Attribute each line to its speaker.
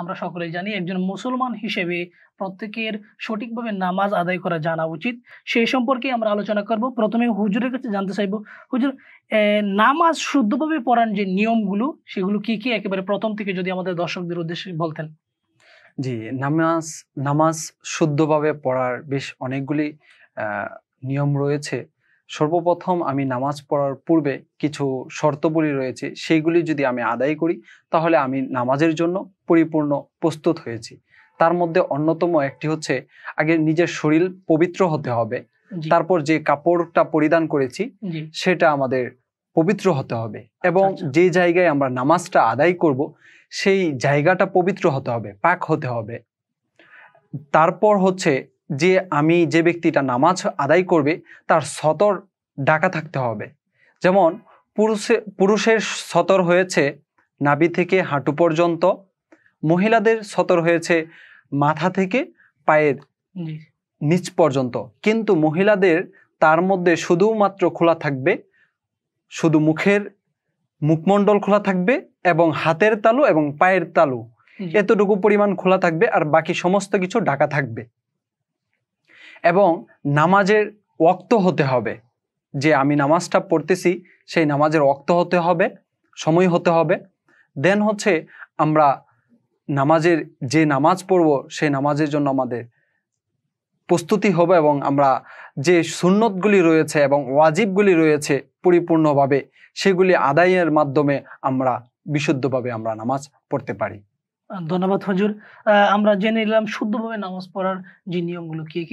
Speaker 1: আমরা সকলেই জানি একজন মুসলমান হিসেবে প্রত্যেকের সঠিকভাবে নামাজ আদায় করা জানা উচিত সেই সম্পর্কে আমরা আলোচনা করব প্রথমে হুজুরের কাছে জানতে চাইব হুজুর নামাজ শুদ্ধভাবে পড়ার যে নিয়মগুলো সেগুলো কি কি একেবারে প্রথম থেকে যদি আমাদের দর্শকদের উদ্দেশ্যে
Speaker 2: বলতেন জি নামাজ নামাজ শুদ্ধভাবে পড়ার বেশ অনেকগুলি নিয়ম রয়েছে সর্বপ্রথম আমি নামাজ পড়ার পূর্বে কিছু শর্তবলী রয়েছে সেইগুলি যদি আমি আদায় করি তাহলে আমি নামাজের জন্য পরিপূর্ণ প্রস্তুত হয়েছি তার মধ্যে অন্যতম একটি হচ্ছে আগে নিজের শরীর পবিত্র হতে হবে তারপর যে কাপড়টা পরিধান করেছি সেটা আমাদের পবিত্র হতে হবে এবং আচ্ছা, আচ্ছা। যে জায়গায় আমরা নামাজটা আদায় করব সেই জায়গাটা পবিত্র হতে হবে পাক হতে হবে তারপর হচ্ছে যে আমি যে ব্যক্তিটা নামাজ আদায় করবে তার সতর ডাকা থাকতে হবে যেমন পুরুষে পুরুষের সতর হয়েছে নাবি থেকে হাঁটু পর্যন্ত মহিলাদের সতর হয়েছে মাথা থেকে পায়ের নিচ পর্যন্ত কিন্তু মহিলাদের তার মধ্যে শুধুমাত্র খোলা থাকবে শুধু মুখের মুখমণ্ডল খোলা থাকবে এবং হাতের তালু এবং পায়ের তালু এতটুকু পরিমাণ খোলা থাকবে আর বাকি সমস্ত কিছু ঢাকা থাকবে এবং নামাজের ওক্ত হতে হবে যে আমি নামাজটা পড়তেছি সেই নামাজের ওক্ত হতে হবে সময় হতে হবে দেন হচ্ছে আমরা নামাজের যে নামাজ পড়ব সেই নামাজের জন্য আমাদের প্রস্তুতি হবে এবং আমরা যে সুন্নতগুলি রয়েছে এবং ওয়াজিবগুলি রয়েছে পরিপূর্ণভাবে সেগুলি আদায়ের মাধ্যমে আমরা বিশুদ্ধভাবে আমরা নামাজ পড়তে পারি
Speaker 1: ধন্যবাদ হজুর আমরা জেনে নিলাম শুদ্ধভাবে নামাজ পড়ার যে নিয়মগুলো কি কি